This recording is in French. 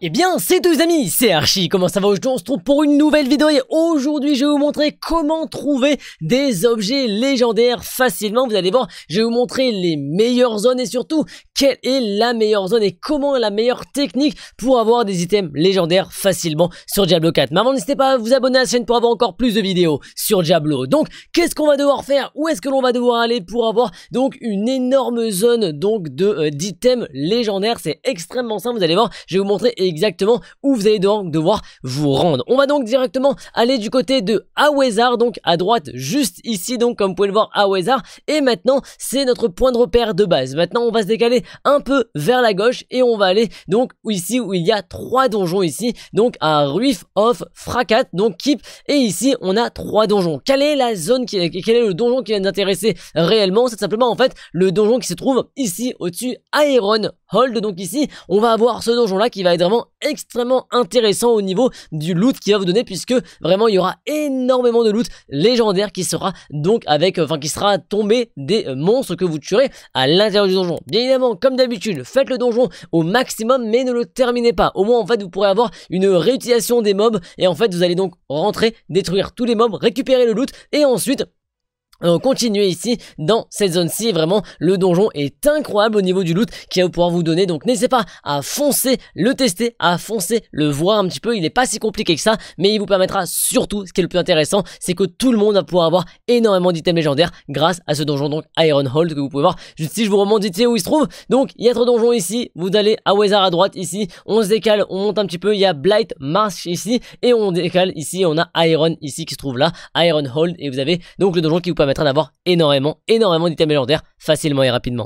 Eh bien, c'est deux amis, c'est Archie, comment ça va Aujourd'hui, on se trouve pour une nouvelle vidéo et aujourd'hui, je vais vous montrer comment trouver des objets légendaires facilement. Vous allez voir, je vais vous montrer les meilleures zones et surtout, quelle est la meilleure zone et comment la meilleure technique pour avoir des items légendaires facilement sur Diablo 4. Mais avant, n'hésitez pas à vous abonner à la chaîne pour avoir encore plus de vidéos sur Diablo. Donc, qu'est-ce qu'on va devoir faire Où est-ce que l'on va devoir aller pour avoir donc une énorme zone donc de euh, d'items légendaires C'est extrêmement simple, vous allez voir, je vais vous montrer exactement où vous allez donc devoir vous rendre. On va donc directement aller du côté de Awezar, donc à droite, juste ici, donc comme vous pouvez le voir, Awezar. Et maintenant, c'est notre point de repère de base. Maintenant, on va se décaler un peu vers la gauche et on va aller donc ici où il y a trois donjons ici, donc à Ruif of Fracat donc Keep. Et ici, on a trois donjons. Quelle est la zone qui, quel est le donjon qui va nous intéresser réellement C'est simplement en fait le donjon qui se trouve ici au-dessus, Aeron Hold. Donc ici, on va avoir ce donjon là qui va être vraiment extrêmement intéressant au niveau du loot qui va vous donner puisque vraiment il y aura énormément de loot légendaire qui sera donc avec, euh, enfin qui sera tombé des euh, monstres que vous tuerez à l'intérieur du donjon. Bien évidemment, comme d'habitude, faites le donjon au maximum mais ne le terminez pas. Au moins en fait vous pourrez avoir une réutilisation des mobs et en fait vous allez donc rentrer, détruire tous les mobs, récupérer le loot et ensuite on ici dans cette zone-ci. Vraiment, le donjon est incroyable au niveau du loot qu'il va pouvoir vous donner. Donc n'hésitez pas à foncer, le tester, à foncer, le voir un petit peu. Il n'est pas si compliqué que ça, mais il vous permettra surtout, ce qui est le plus intéressant, c'est que tout le monde va pouvoir avoir énormément d'items légendaires grâce à ce donjon, donc Iron Hold, que vous pouvez voir juste si je vous remonte où il se trouve. Donc il y a trois donjons ici, vous allez à Wazar à droite ici, on se décale, on monte un petit peu, il y a Blight Marsh ici, et on décale ici, on a Iron ici qui se trouve là, Iron Hold, et vous avez donc le donjon qui vous permet permettra d'avoir énormément, énormément d'items légendaires facilement et rapidement.